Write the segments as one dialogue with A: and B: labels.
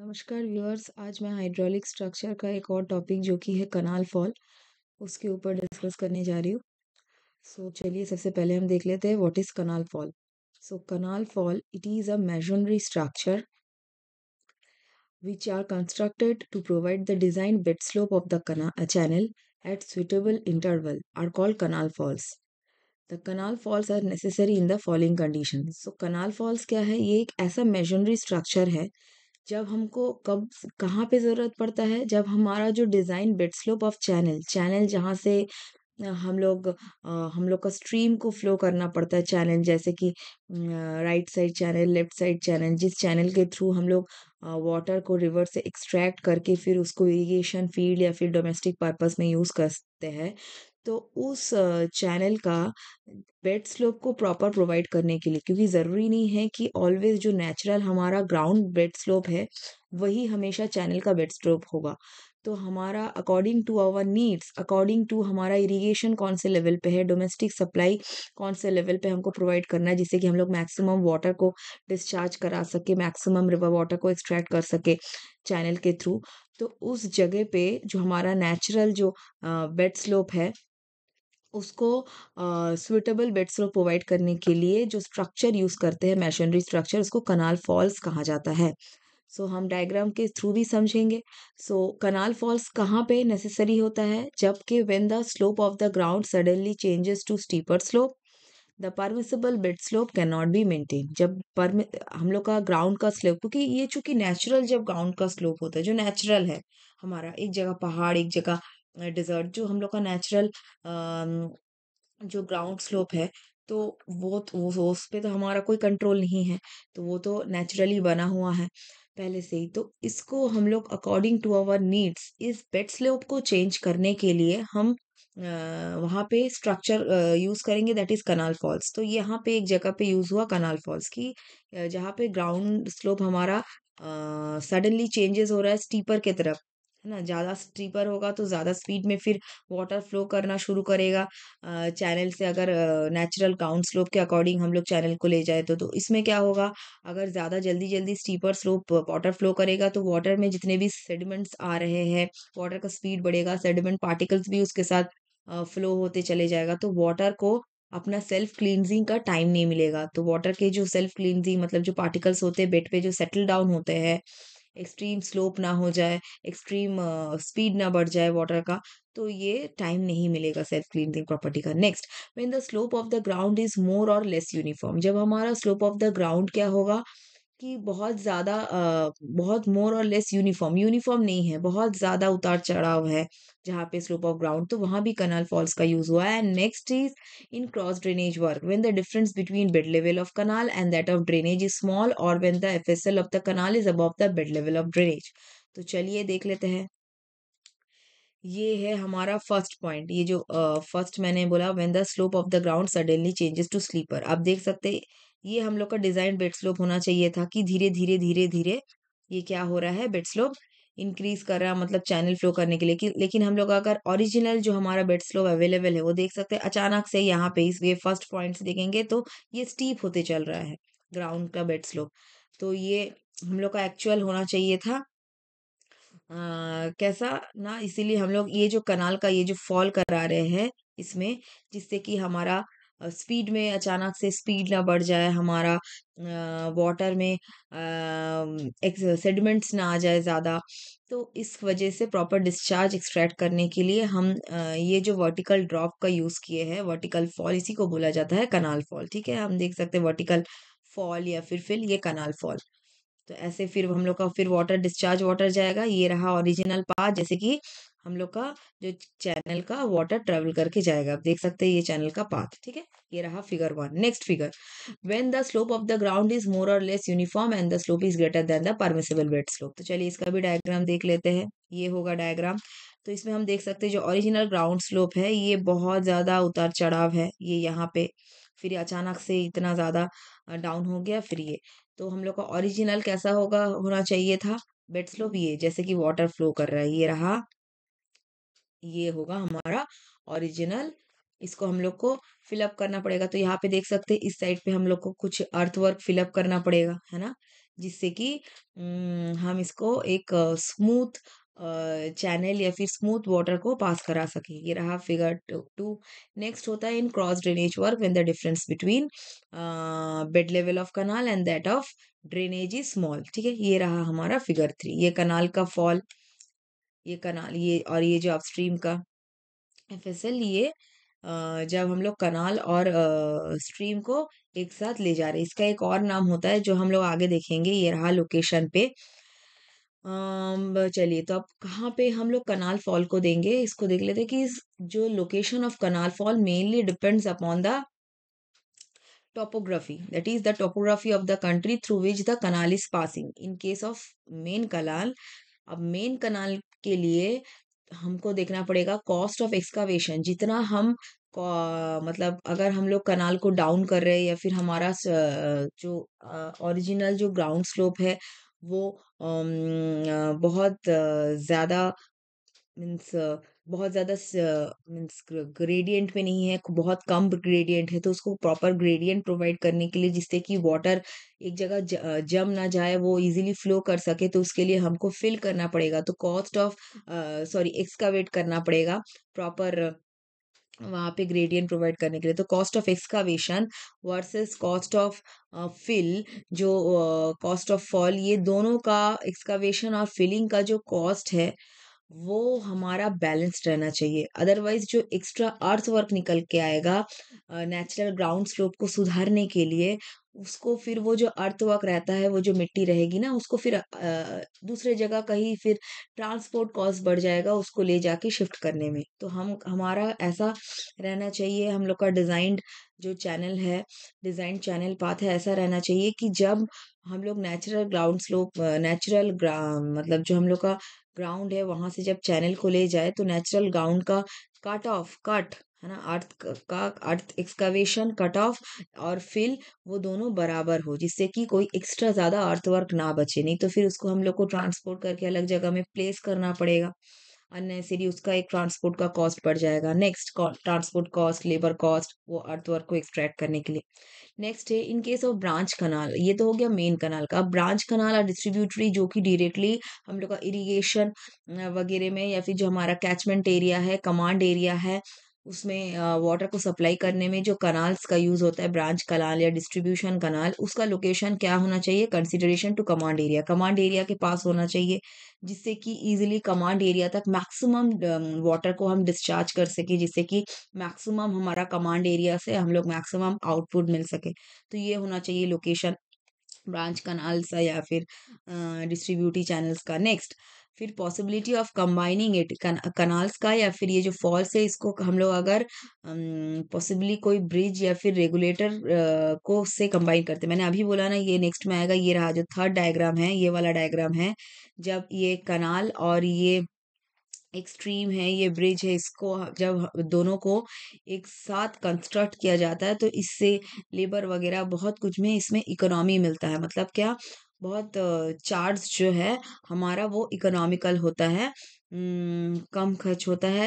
A: नमस्कार व्यूअर्स आज मैं हाइड्रोलिक स्ट्रक्चर का एक और टॉपिक जो कि है कनाल फॉल उसके ऊपर डिस्कस करने जा रही हूँ सो so, चलिए सबसे पहले हम देख लेते हैं what is canal fall so canal fall it is a masonry structure which are constructed to provide the design bed slope of the canal channel at suitable interval are call canal falls the canal falls are necessary in the following condition so canal falls क्या है ये एक ऐसा masonry structure है जब हमको कब कहाँ पे ज़रूरत पड़ता है जब हमारा जो design bed slope of channel channel जहाँ से हम लोग हम लोग का स्ट्रीम को फ्लो करना पड़ता है चैनल जैसे कि right side channel left side channel जिस चैनल के थ्रू हम लोग वाटर को रिवर से एक्सट्रैक्ट करके फिर उसको इरिगेशन फील्ड या फिर डोमेस्टिक पर्पस में यूज़ करते हैं तो उस चैनल का बेड स्लोप को प्रॉपर प्रोवाइड करने के लिए क्योंकि ज़रूरी नहीं है कि ऑलवेज जो नेचुरल हमारा ग्राउंड बेड स्लोप है वही हमेशा चैनल का बेड स्लोप होगा तो हमारा according to our needs according to हमारा इरिगेशन कौन से लेवल पे है डोमेस्टिक सप्लाई कौन से लेवल पे हमको प्रोवाइड करना है जिससे कि हम लोग मैक्सिमम वाटर को डिस्चार्ज करा सके मैक्सिमम रिवर वाटर को एक्सट्रैक्ट कर सके चैनल के थ्रू तो उस जगह पे जो हमारा नेचुरल जो बेड स्लोप है उसको सुइटेबल बेड्स प्रोवाइड करने के लिए जो स्ट्रक्चर यूज़ करते हैं मैशनरी स्ट्रक्चर उसको कनाल फॉल्स कहा जाता है सो so, हम डायग्राम के थ्रू भी समझेंगे सो कनाल फॉल्स कहाँ पे नेसेसरी होता है जबकि when the slope of the ground suddenly changes to steeper slope the permissible bed slope can not be maintain जब परमि हम लोग का ग्राउंड का स्लोप क्योंकि ये चूंकि नेचुरल जब ग्राउंड का स्लोप होता है जो नेचुरल है हमारा एक जगह पहाड़ एक जगह डिज़र्ट जो हम लोग का नेचुरल जो ग्राउंड स्लोप है तो वो तो, वो उस पर तो हमारा कोई कंट्रोल नहीं है तो वो तो नेचुरली बना हुआ है पहले से ही तो इसको हम लोग अकॉर्डिंग टू आवर नीड्स इस बेड स्लोप को चेंज करने के लिए हम वहाँ पे स्ट्रक्चर यूज़ करेंगे दैट इज़ कनाल फॉल्स तो यहाँ पे एक जगह पे यूज़ हुआ कनाल फॉल्स की जहाँ पे ग्राउंड स्लोप हमारा सडनली uh, चेंजेस हो रहा है स्टीपर के तरफ है ना ज़्यादा स्टीपर होगा तो ज़्यादा स्पीड में फिर वाटर फ्लो करना शुरू करेगा चैनल से अगर नेचुरल काउंट स्लोप के अकॉर्डिंग हम लोग चैनल को ले जाए तो तो इसमें क्या होगा अगर ज़्यादा जल्दी जल्दी स्टीपर स्लोप वाटर फ्लो करेगा तो वाटर में जितने भी सेडिमेंट्स आ रहे हैं वाटर का स्पीड बढ़ेगा सेडिमेंट पार्टिकल्स भी उसके साथ फ्लो होते चले जाएगा तो वाटर को अपना सेल्फ क्लींजिंग का टाइम नहीं मिलेगा तो वाटर के जो सेल्फ क्लींजिंग मतलब जो पार्टिकल्स होते हैं बेड पे जो सेटल डाउन होते हैं एक्सट्रीम स्लोप ना हो जाए एक्सट्रीम स्पीड ना बढ़ जाए वाटर का तो ये टाइम नहीं मिलेगा सेल्फ क्लीनिंग प्रॉपर्टी का next when the slope of the ground is more और लेस यूनिफॉर्म जब हमारा स्लोप ऑफ द ग्राउंड क्या होगा कि बहुत ज़्यादा बहुत मोर और लेस यूनिफॉर्म यूनिफॉर्म नहीं है बहुत ज़्यादा उतार चढ़ाव है जहाँ पे स्लोप ऑफ ग्राउंड तो वहाँ भी कनाल फॉल्स का यूज़ हुआ है and next is in cross drainage work when the difference between bed level of canal and that of drainage is small और when the L of the canal is above the bed level of drainage तो चलिए देख लेते हैं ये है हमारा first point ये जो फर्स्ट uh, मैंने बोला when the slope of the ground suddenly changes to sleeper आप देख सकते हैं ये हम लोग का डिज़ाइन बेड स्लोप होना चाहिए था कि धीरे धीरे धीरे धीरे ये क्या हो रहा है बेड स्लोप इंक्रीज कर रहा मतलब चैनल फ्लो करने के लिए कि लेकिन हम लोग अगर ओरिजिनल जो हमारा बेड स्लोप अवेलेबल है वो देख सकते हैं अचानक से यहाँ पे इस वे फर्स्ट पॉइंट देखेंगे तो ये स्टीप होते चल रहा है ग्राउंड का बेड स्लोप तो ये हम लोग का एक्चुअल होना चाहिए था आ, कैसा ना इसीलिए हम लोग ये जो कनाल का ये जो फॉल करा रहे हैं इसमें जिससे कि हमारा स्पीड में अचानक से स्पीड ना बढ़ जाए हमारा वाटर में सेडिमेंट्स ना आ जाए ज़्यादा तो इस वजह से प्रॉपर डिस्चार्ज एक्सट्रैक्ट करने के लिए हम ये जो वर्टिकल ड्रॉप का यूज़ किए हैं वर्टिकल फॉल इसी को बोला जाता है कनाल फॉल ठीक है हम देख सकते हैं वर्टिकल फॉल या फिर फिर ये कनाल फॉल तो ऐसे फिर हम लोग का फिर वाटर डिस्चार्ज वाटर जाएगा ये रहा ओरिजिनल पाथ जैसे कि हम लोग का जो चैनल का वाटर ट्रेवल करके जाएगा आप देख सकते हैं ये चैनल का पाथ ठीक है ये रहा figure one next figure when the slope of the ground is more और less uniform and the slope is greater than the permissible wet slope तो चलिए इसका भी डायग्राम देख लेते हैं ये होगा डायग्राम तो इसमें हम देख सकते हैं जो ओरिजिनल ग्राउंड स्लोप है ये बहुत ज़्यादा उतार चढ़ाव है ये यहाँ पे फिर अचानक से इतना ज़्यादा डाउन हो गया फिर ये तो हम लोग का ओरिजिनल कैसा होगा होना चाहिए था बेड स्लोप ये जैसे कि वाटर फ्लो कर रहा है ये रहा ये होगा हमारा ओरिजिनल इसको हम लोग को फिलअप करना पड़ेगा तो यहाँ पे देख सकते हैं इस साइड पे हम लोग को कुछ अर्थवर्क फिलअप करना पड़ेगा है ना जिससे कि हम इसको एक स्मूथ चैनल या फिर स्मूथ वाटर को पास करा सके ये रहा फिगर टू नेक्स्ट होता है in cross drainage work when the difference between bed level of canal and that of drainage is small ठीक है ये रहा हमारा फिगर थ्री ये कनाल का फॉल ये कनाल ये और ये जो अपस्ट्रीम का एफ एस एल ये जब हम लोग कनाल और स्ट्रीम को एक साथ ले जा रहे इसका एक और नाम होता है जो हम लोग आगे देखेंगे ये रहा लोकेशन पे चलिए तो अब कहाँ पे हम लोग कनाल फॉल को देंगे इसको देख लेते हैं कि जो location of canal fall mainly depends upon the topography that is the topography of the country through which the canal is passing in case of main canal अब मेन कनाल के लिए हमको देखना पड़ेगा कॉस्ट ऑफ एक्सकावेशन जितना हम मतलब अगर हम लोग कनाल को डाउन कर रहे हैं या फिर हमारा जो ओरिजिनल जो ग्राउंड स्लोप है वो बहुत ज़्यादा मीन्स बहुत ज़्यादा मीन्स ग्रेडियंट में नहीं है बहुत कम ग्रेडियंट है तो उसको प्रॉपर ग्रेडियंट प्रोवाइड करने के लिए जिससे कि वाटर एक जगह जम ना जाए वो इजीली फ्लो कर सके तो उसके लिए हमको फिल करना पड़ेगा तो कॉस्ट ऑफ सॉरी एक्सकावेट करना पड़ेगा प्रॉपर वहाँ पे ग्रेडियंट प्रोवाइड करने के लिए तो cost of excavation versus cost of fill जो कॉस्ट ऑफ फॉल ये दोनों का एक्सकावेशन और फिलिंग का जो कॉस्ट है वो हमारा बैलेंस्ड रहना चाहिए अदरवाइज जो एक्स्ट्रा अर्थ वर्क निकल के आएगा नेचुरल ग्राउंड स्लोप को सुधारने के लिए उसको फिर वो जो अर्थ वर्क रहता है वो जो मिट्टी रहेगी ना उसको फिर दूसरे जगह कहीं फिर ट्रांसपोर्ट कॉस्ट बढ़ जाएगा उसको ले जाके शिफ्ट करने में तो हम हमारा ऐसा रहना चाहिए हम लोग का डिज़ाइंड जो चैनल है डिज़ाइन चैनल पाथ है ऐसा रहना चाहिए कि जब हम लोग नेचुरल ग्राउंड स्लोप नेचुरल मतलब जो हम लोग का ग्राउंड है वहाँ से जब चैनल को ले जाए तो नेचुरल ग्राउंड का कट ऑफ कट है ना अर्थ का अर्थ एक्सकवेशन कट ऑफ और फिल वो दोनों बराबर हो जिससे कि कोई एक्स्ट्रा ज़्यादा अर्थवर्क ना बचे नहीं तो फिर उसको हम लोग को ट्रांसपोर्ट करके अलग जगह में प्लेस करना पड़ेगा अननेसरी उसका एक ट्रांसपोर्ट का कॉस्ट बढ़ जाएगा next transport cost labour cost वो अर्थवर्क को एक्सट्रैक्ट करने के लिए नेक्स्ट है in case of branch canal ये तो हो गया मेन कनाल का ब्रांच कनाल और डिस्ट्रीब्यूटरी जो कि डायरेक्टली हम लोग का इरिगेशन वगैरह में या फिर जो हमारा कैचमेंट एरिया है कमांड एरिया है उसमें वाटर को सप्लाई करने में जो कनाल्स का यूज़ होता है ब्रांच कनाल या डिस्ट्रीब्यूशन कनाल उसका लोकेशन क्या होना चाहिए consideration to command area command area के पास होना चाहिए जिससे कि इजीली कमांड एरिया तक मैक्सिमम वाटर को हम डिस्चार्ज कर सके जिससे कि मैक्सिमम हमारा कमांड एरिया से हम लोग मैक्सिमम आउटपुट मिल सके तो ये होना चाहिए लोकेशन ब्रांच कनाल्स या फिर डिस्ट्रीब्यूटी चैनल्स का नेक्स्ट फिर possibility of combining it canals का या फिर ये जो फॉल्स है इसको हम लोग अगर पॉसिबली कोई ब्रिज या फिर रेगुलेटर uh, को से कंबाइन करते मैंने अभी बोला ना ये नेक्स्ट में आएगा ये रहा जो थर्ड डायग्राम है ये वाला डायग्राम है जब ये कनाल और ये एक स्ट्रीम है ये ब्रिज है इसको जब दोनों को एक साथ कंस्ट्रक्ट किया जाता है तो इससे लेबर वगैरह बहुत कुछ में इसमें इकोनॉमी मिलता है मतलब क्या बहुत चार्ज जो है हमारा वो इकोनॉमिकल होता है कम खर्च होता है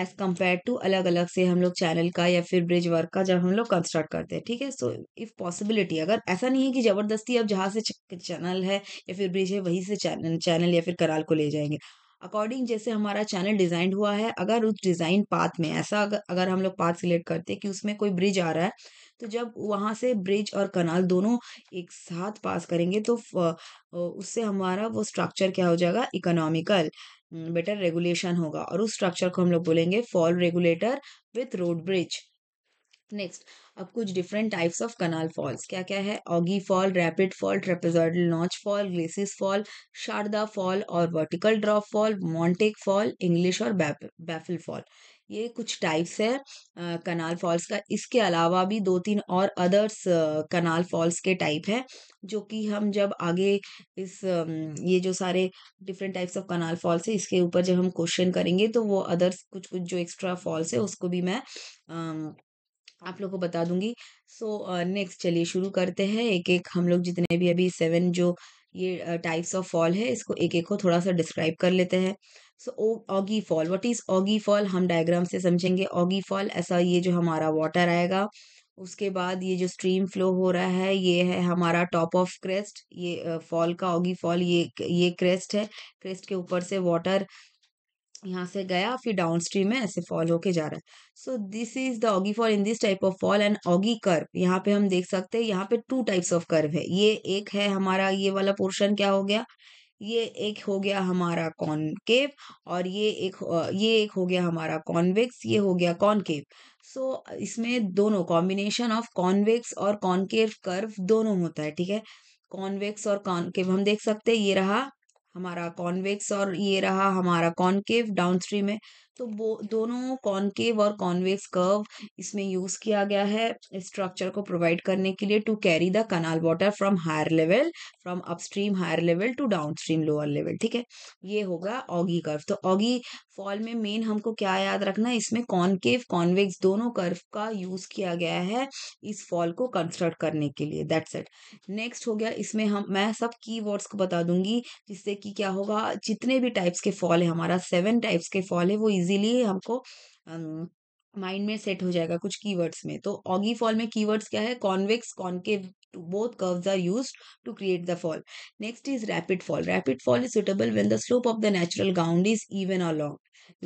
A: एज़ कम्पेयर टू अलग अलग से हम लोग चैनल का या फिर ब्रिज वर्क का जब हम लोग कंस्ट्रक्ट करते हैं ठीक है सो इफ़ पॉसिबिलिटी अगर ऐसा नहीं है कि ज़बरदस्ती अब जहाँ से चैनल है या फिर ब्रिज है वहीं से चैनल चैनल या फिर कराल को ले जाएंगे अकॉर्डिंग जैसे हमारा चैनल डिजाइन हुआ है अगर उस डिज़ाइन पाथ में ऐसा अगर, अगर हम लोग पाथ सिलेक्ट करते कि उसमें कोई ब्रिज आ रहा है तो जब वहाँ से ब्रिज और कनाल दोनों एक साथ पास करेंगे तो उससे हमारा वो स्ट्रक्चर क्या हो जाएगा इकोनॉमिकल बेटर रेगुलेशन होगा और उस स्ट्रक्चर को हम लोग बोलेंगे fall regulator with road bridge next अब कुछ different types of canal falls क्या क्या है ogee fall rapid fall trapezoidal notch fall glacis fall Sarda fall और vertical drop fall Montague fall English और बैफिल फॉल ये कुछ टाइप्स है कनाल कनाल फॉल्स का इसके अलावा भी दो तीन और अदर्स कनाल फॉल्स के टाइप है जो कि हम जब आगे इस uh, ये जो सारे different types of canal falls है इसके ऊपर जब हम क्वेश्चन करेंगे तो वो अदर्स कुछ कुछ जो एक्स्ट्रा फॉल्स है उसको भी मैं आप लोग को बता दूंगी सो नेक्स्ट uh, चलिए शुरू करते हैं एक एक हम लोग जितने भी अभी सेवन जो ये टाइप्स ऑफ फॉल है इसको एक एक को थोड़ा सा डिस्क्राइब कर लेते हैं so ogee fall what is ogee fall हम डायग्राम से समझेंगे ऑगी फॉल ऐसा ये जो हमारा वाटर आएगा उसके बाद ये जो स्ट्रीम फ्लो हो रहा है ये है हमारा टॉप ऑफ क्रेस्ट ये फॉल uh, का ऑगी फॉल ये ये क्रेस्ट है क्रेस्ट के ऊपर से वाटर यहाँ से गया फिर डाउन स्ट्रीम में ऐसे फॉल होके जा रहा है so this is the ogee fall in this type of fall and ogee curve यहाँ पे हम देख सकते हैं यहाँ पे टू टाइप्स ऑफ कर्व है ये एक है हमारा ये वाला पोर्शन क्या हो गया ये एक हो गया हमारा कॉनकेव और ये एक ये एक हो गया हमारा कॉन्वेक्स ये हो गया कॉनकेव सो so, इसमें दोनों कॉम्बिनेशन ऑफ कॉन्वेक्स और कॉनकेव कर्व दोनों होता है ठीक है कॉन्वेक्स और कॉनकेव हम देख सकते हैं ये रहा हमारा कॉन्वेक्स और ये रहा हमारा कॉन्केव डाउन स्ट्रीम है तो वो दोनों कॉनकेव और कॉन्वेक्स कर्व इसमें यूज किया गया है स्ट्रक्चर को प्रोवाइड करने के लिए to carry the canal water from higher level from upstream higher level to downstream lower level ठीक है ये होगा ऑगी कर्व तो ऑगी फॉल में मेन हमको क्या याद रखना है इसमें कॉनकेव कॉन्वेक्स दोनों कर्व का यूज किया गया है इस फॉल को कंस्ट्रक्ट करने के लिए दैट्स इट नेक्स्ट हो गया इसमें हम मैं सब की को बता दूंगी जिससे कि क्या होगा जितने भी टाइप्स के फॉल है हमारा सेवन टाइप्स के फॉल है वो इजी इजीली हमको माइंड में सेट हो जाएगा कुछ कीवर्ड्स में तो ऑगी फॉल में कीवर्ड्स क्या है convex concave both curves are used to create the fall next is rapid fall rapid fall is suitable when the slope of the natural ground is even or long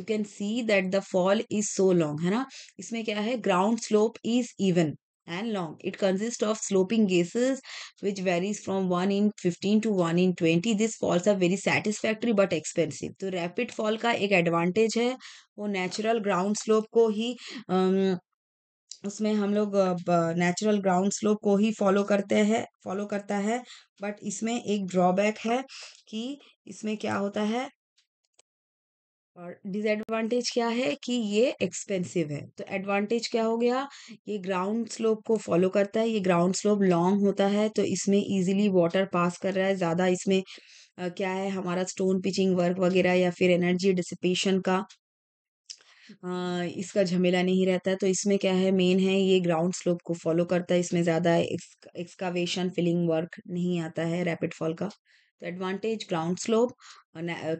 A: you can see that the fall is so long है ना इसमें क्या है ground slope is even and long. It consists of sloping gases which varies from 1 in 15 to 1 in 20. These falls are very satisfactory but expensive. so rapid fall ka ek advantage hai wo natural ground slope ko hi um, उसमें हम लोग natural ground slope को ही follow करते हैं follow करता है but इसमें एक ड्रॉबैक है कि इसमें क्या होता है और डिसएडवांटेज क्या है कि ये एक्सपेंसिव है तो एडवांटेज क्या हो गया ये ग्राउंड स्लोप को फॉलो करता है ये ग्राउंड स्लोप लॉन्ग होता है तो इसमें इजीली वाटर पास कर रहा है ज़्यादा इसमें आ, क्या है हमारा स्टोन पिचिंग वर्क वगैरह या फिर एनर्जी डिसिपेशन का आ, इसका झमेला नहीं रहता है तो इसमें क्या है मेन है ये ग्राउंड स्लोप को फॉलो करता है इसमें ज़्यादा एक्सकावेशन फिलिंग वर्क नहीं आता है रैपिड फॉल का Uh, तो advantage ground slope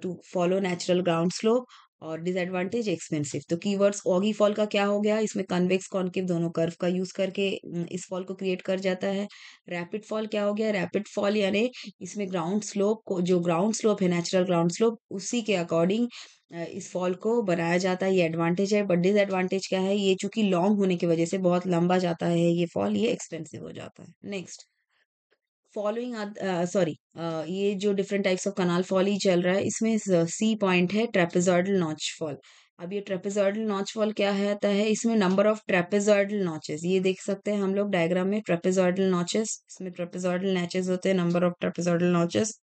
A: to follow natural ground slope और डिसएडवांटेज एक्सपेंसिव तो कीवर्ड्स ऑगी फॉल का क्या हो गया इसमें कन्वेक्स कॉन्केव दोनों कर्व का यूज करके इस फॉल को क्रिएट कर जाता है रैपिड फॉल क्या हो गया रैपिड फॉल यानी इसमें ग्राउंड स्लोप को जो ग्राउंड स्लोप है नेचुरल ग्राउंड स्लोप उसी के अकॉर्डिंग इस फॉल को बनाया जाता है ये एडवांटेज है बट डिसएडवांटेज क्या है ये चूंकि लॉन्ग होने की वजह से बहुत लंबा जाता है ये फॉल ये एक्सपेंसिव हो जाता है next following sorry uh, uh, ये जो different types of canal fall ही चल रहा है इसमें सी uh, पॉइंट है ट्रेपेजॉइडल नॉच फॉल अब ये ट्रेपेजॉइडल नॉच फॉल क्या रहता है इसमें नंबर ऑफ ट्रेपेजॉइडल नॉचेस ये देख सकते हैं हम लोग डायग्राम में ट्रेपेजॉइडल नॉचेस इसमें ट्रेपेजॉइडल नॉचेस होते हैं number of trapezoidal notches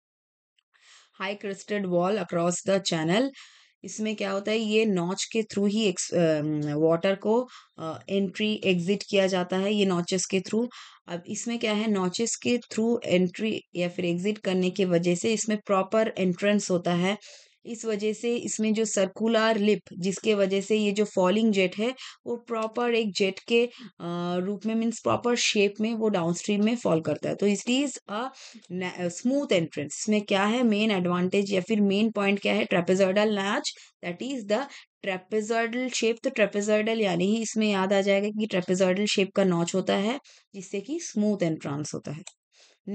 A: high crested wall across the channel इसमें क्या होता है ये नॉच के थ्रू ही एक्स वाटर को एंट्री एग्जिट किया जाता है ये नॉचेस के थ्रू अब इसमें क्या है नॉचेस के थ्रू एंट्री या फिर एग्जिट करने की वजह से इसमें प्रॉपर एंट्रेंस होता है इस वजह से इसमें जो सर्कुलर लिप जिसके वजह से ये जो फॉलिंग जेट है वो प्रॉपर एक जेट के रूप में मीन्स प्रॉपर शेप में वो डाउन स्ट्रीम में फॉल करता है तो it is a smooth entrance इसमें क्या है मेन एडवांटेज या फिर मेन पॉइंट क्या है trapezoidal notch that is the trapezoidal shape तो ट्रेपेजॉइडल यानी ही इसमें याद आ जाएगा कि ट्रेपेजॉइडल शेप का नॉच होता है जिससे कि स्मूथ एंट्रांस होता है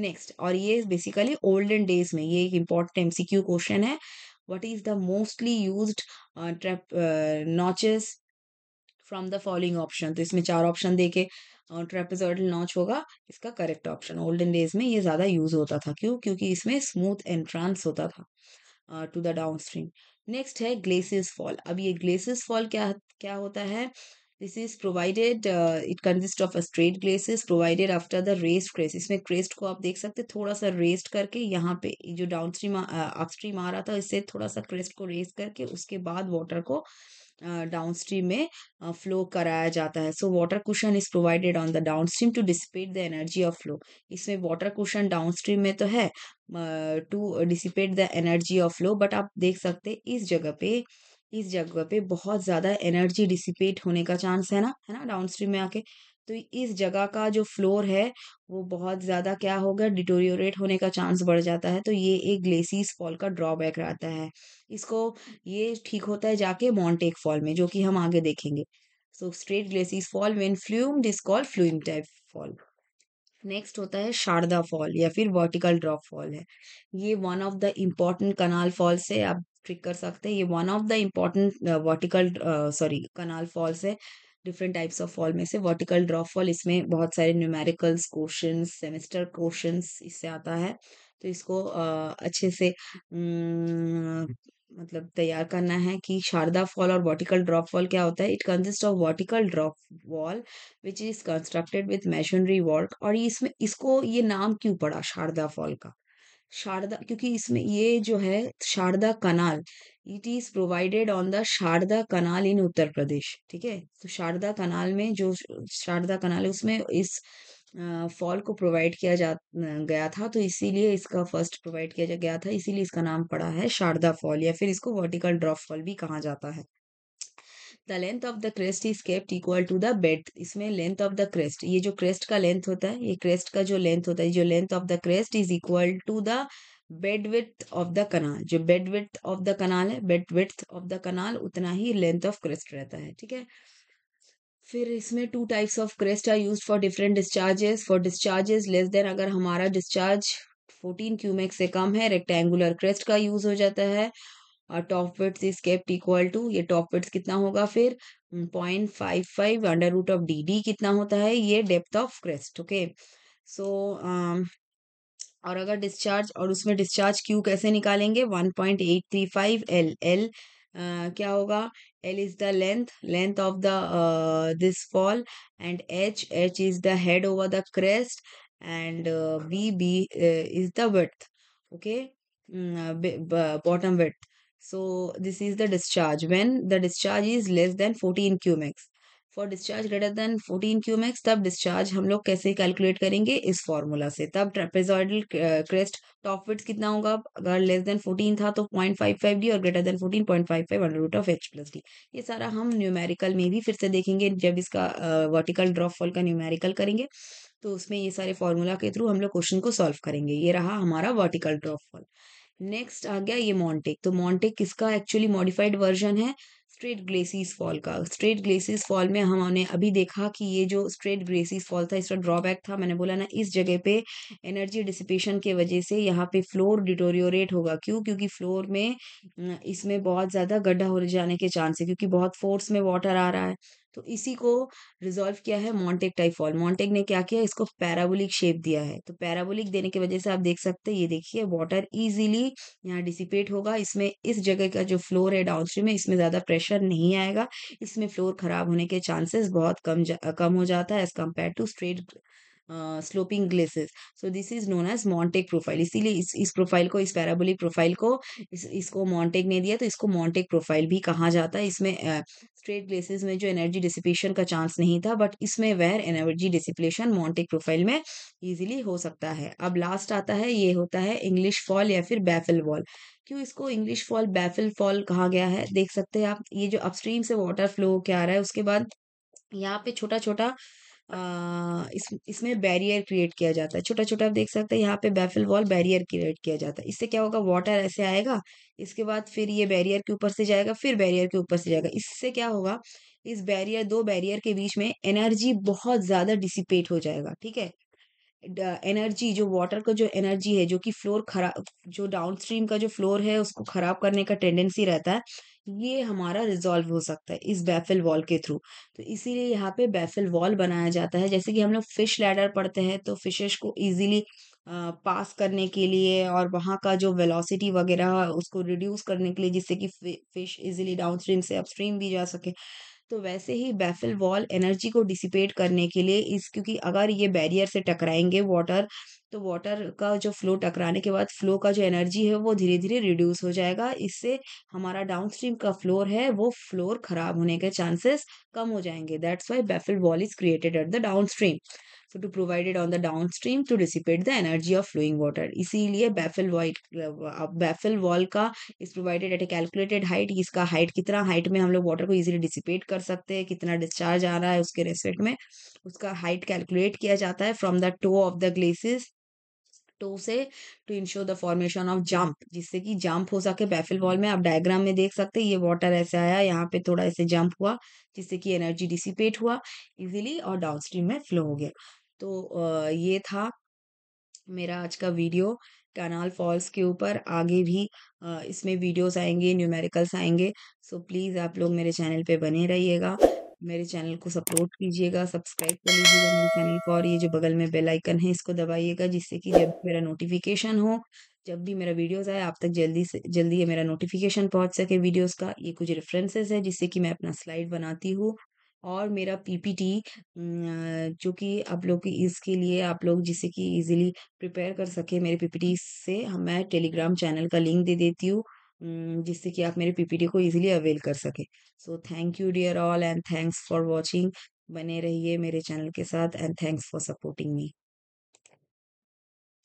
A: नेक्स्ट और ये बेसिकली ओल्डन डेज में ये एक इंपॉर्टेंट एमसीक्यू क्वेश्चन है what is the mostly use notches from the following option तो इसमें चार ऑप्शन देके ट्रेपेजॉइडल uh, नॉच होगा इसका करेक्ट ऑप्शन ओल्डन डेज में ये ज़्यादा यूज होता था क्यों क्योंकि इसमें स्मूथ एंट्रांस होता था to the downstream next है ग्लेसियस फॉल अब ये ग्लेसियस फॉल क्या क्या होता है this is provided it consist of a straight glacis provided after the rest crest इसमें क्रेस्ट को आप देख सकते हैं थोड़ा सा रेस्ट करके यहाँ पे जो डाउन स्ट्रीम अपस्ट्रीम आ रहा था इससे थोड़ा सा क्रेस्ट को रेस्ट करके उसके बाद वाटर को डाउन uh, स्ट्रीम में फ्लो uh, कराया जाता है so water cushion is provided on the downstream to dissipate the energy of flow इसमें वाटर कुशन डाउन स्ट्रीम में तो है to dissipate the energy of flow but आप देख सकते हैं इस जगह पे uh, इस जगह पे बहुत ज़्यादा एनर्जी डिसिपेट होने का चांस है ना है ना डाउन स्ट्रीम में आके तो इस जगह का जो फ्लोर है वो बहुत ज़्यादा क्या होगा डिटोरियोरेट होने का चांस बढ़ जाता है तो ये एक ग्लेसीस फॉल का ड्रॉबैक रहता है इसको ये ठीक होता है जाके मॉन्टेक फॉल में जो कि हम आगे देखेंगे so straight glacis fall when flume this call flume type fall next होता है शारदा फॉल या फिर वर्टिकल ड्रॉप फॉल है ये one of the important canal falls है आप ट्रिक कर सकते हैं ये one of the important vertical sorry canal falls है डिफरेंट टाइप्स ऑफ फॉल में से वर्टिकल ड्रॉप फॉल इसमें बहुत सारे न्यूमेरिकल्स क्वेश्चन सेमेस्टर क्वेश्चन इससे आता है तो इसको uh, अच्छे से um, मतलब तैयार करना है कि शारदा फॉल और वर्टिकल ड्रॉप फॉल क्या होता है it consist of vertical drop wall which is constructed with masonry work और इसमें इसको ये नाम क्यों पड़ा शारदा फॉल का शारदा क्योंकि इसमें ये जो है Sarda canal it is provided on the Sarda canal in Uttar Pradesh ठीक है तो शारदा कनाल में जो शारदा कनाल है उसमें इस फॉल को प्रोवाइड किया जा गया था तो इसीलिए इसका फर्स्ट प्रोवाइड किया गया था इसीलिए इसका नाम पड़ा है शारदा फॉल या फिर इसको वर्टिकल ड्रॉप फॉल भी कहा जाता है the length of the crest is kept equal to the bed इसमें लेंथ ऑफ द क्रेस्ट ये जो क्रेस्ट का लेंथ होता है ये क्रेस्ट का जो लेंथ होता है जो length of the crest is equal to the bed width of the canal जो bed width of the canal है bed width of the canal उतना ही लेंथ ऑफ क्रेस्ट रहता है ठीक है फिर इसमें two types of crest are use for different discharges for discharges less than अगर हमारा डिस्चार्ज फोर्टीन क्यूमेक से कम है रेक्टेंगुलर क्रेस्ट का यूज हो जाता है और top width is kept equal to ये टॉप विट्स कितना होगा फिर point five five under root of D D कितना होता है ये depth of crest okay so और अगर डिस्चार्ज और उसमें डिस्चार्ज क्यू कैसे निकालेंगे one point eight three five L L Uh, क्या होगा L is the length length of the this fall and H H is the head over the crest and uh, bb uh, is the width okay mm, uh, bottom width so this is the discharge when the discharge is less than 14 cubics for discharge greater than fourteen cumecs तब discharge हम लोग कैसे calculate करेंगे इस formula से तब trapezoidal crest top width कितना होगा अगर लेस देन फोर्टीन था तो पॉइंट फाइव फाइव डी और greater than fourteen point five five under root of H plus D ये सारा हम न्यूमेरिकल में भी फिर से देखेंगे जब इसका वर्टिकल ड्रॉप फॉल का न्यूमेरिकल करेंगे तो उसमें ये सारे फॉर्मूला के थ्रू हम लोग क्वेश्चन को सॉल्व करेंगे ये रहा हमारा वर्टिकल ड्रॉप फॉल नेक्स्ट आ गया ये मॉन्टेक तो मॉन्टेक किसका एक्चुअली मॉडिफाइड वर्जन है स्ट्रेट ग्लेसिस फॉल का स्ट्रेट ग्लेसिस फॉल में हमने अभी देखा कि ये जो स्ट्रेट ग्लेसिस फॉल था इसका ड्रॉबैक था मैंने बोला ना इस जगह पे एनर्जी डिसिपेशन के वजह से यहाँ पे फ्लोर डिटोरियोरेट होगा क्यों क्योंकि फ्लोर में इसमें बहुत ज़्यादा गड्ढा हो जाने के चांस है क्योंकि बहुत फोर्स में वाटर आ रहा है तो इसी को रिजॉल्व किया है मॉन्टेक टाइफॉल मॉन्टेक ने क्या किया इसको पैराबोलिक शेप दिया है तो पैराबोलिक देने की वजह से आप देख सकते हैं ये देखिए वाटर इजीली यहाँ डिसिपेट होगा इसमें इस जगह का जो फ्लोर है डाउनस्ट्रीम में इसमें ज़्यादा प्रेशर नहीं आएगा इसमें फ्लोर खराब होने के चांसेस बहुत कम कम हो जाता है as compare to straight sloping glacis so this is known as Montague profile इसीलिए इस इस प्रोफाइल को इस पैराबोलिक प्रोफाइल को इस, इसको मॉन्टेक ने दिया तो इसको मॉन्टेक प्रोफाइल भी कहा जाता है इसमें स्ट्रेट uh, ग्लेसेस में जो एनर्जी डिसिपेशन का चांस नहीं था बट इसमें where energy dissipation Montague profile में ईजिली हो सकता है अब लास्ट आता है ये होता है इंग्लिश फॉल या फिर बैफल वॉल क्यों इसको इंग्लिश फॉल बैफल फॉल कहा गया है देख सकते हैं आप ये जो अपस्ट्रीम से वाटर फ्लो क्या आ रहा है उसके बाद यहाँ पे छोटा छोटा इस इसमें बैरियर क्रिएट किया जाता है छोटा छोटा आप देख सकते हैं यहाँ पे बैफिल वॉल बैरियर क्रिएट किया जाता है इससे क्या होगा वाटर ऐसे आएगा इसके बाद फिर ये बैरियर के ऊपर से जाएगा फिर बैरियर के ऊपर से जाएगा इससे क्या होगा इस बैरियर दो बैरियर के बीच में एनर्जी बहुत ज़्यादा डिसिपेट हो जाएगा ठीक है एनर्जी जो वाटर का जो एनर्जी है जो कि फ्लोर खराब जो डाउन स्ट्रीम का जो फ्लोर है उसको खराब करने का टेंडेंसी रहता है ये हमारा रिजॉल्व हो सकता है इस बैफिल वॉल के थ्रू तो इसीलिए यहाँ पे बैफिल वॉल बनाया जाता है जैसे कि हम लोग फिश लैडर पढ़ते हैं तो फिशेस को इजीली पास करने के लिए और वहाँ का जो वेलोसिटी वगैरह उसको रिड्यूस करने के लिए जिससे कि फिश इजीली डाउनस्ट्रीम से अपस्ट्रीम भी जा सके तो वैसे ही बैफिल वॉल एनर्जी को डिसिपेट करने के लिए इस क्योंकि अगर ये बैरियर से टकराएंगे वाटर तो वाटर का जो फ्लो टकराने के बाद फ्लो का जो एनर्जी है वो धीरे धीरे रिड्यूस हो जाएगा इससे हमारा डाउन स्ट्रीम का फ्लोर है वो फ्लोर खराब होने के चांसेस कम हो जाएंगे that's why baffle wall is created at the downstream so to provided on the downstream to dissipate the energy of flowing water इसीलिए बैफिल वॉल बैफिल वॉल का is provided at a calculated height इसका height कितना height में हम लोग water को easily dissipate कर सकते हैं कितना डिस्चार्ज आ रहा है उसके रेस्पेक्ट में उसका हाइट कैलकुलेट किया जाता है from the toe of the glacis to से to ensure the formation of jump जिससे कि जंप हो सके बैफिल वॉल में आप डायग्राम में देख सकते हैं ये वाटर ऐसे आया यहाँ पे थोड़ा ऐसे जंप हुआ जिससे कि एनर्जी डिसिपेट हुआ इजिली और डाउन स्ट्रीम में फ्लो हो गया तो ये था मेरा आज का वीडियो कैनाल फॉल्स के ऊपर आगे भी इसमें वीडियोस आएंगे न्यूमेरिकल्स आएंगे सो प्लीज़ आप लोग मेरे चैनल पे बने रहिएगा मेरे चैनल को सपोर्ट कीजिएगा सब्सक्राइब कर लीजिएगा मेरे चैनल को और ये जो बगल में बेल आइकन है इसको दबाइएगा जिससे कि जब मेरा नोटिफिकेशन हो जब भी मेरा वीडियोस आए आप तक जल्दी से जल्दी ये मेरा नोटिफिकेशन पहुंच सके वीडियोस का ये कुछ रेफरेंसेस है जिससे कि मैं अपना स्लाइड बनाती हूँ और मेरा पीपीटी जो कि आप लोग इसके लिए आप लोग जिससे कि इजीली प्रिपेयर कर सके मेरे पीपीटी से मैं टेलीग्राम चैनल का लिंक दे देती हूँ जिससे कि आप मेरे पीपीटी को इजीली अवेल कर सके so thank you dear all and thanks for watching बने रहिए मेरे चैनल के साथ and thanks for supporting me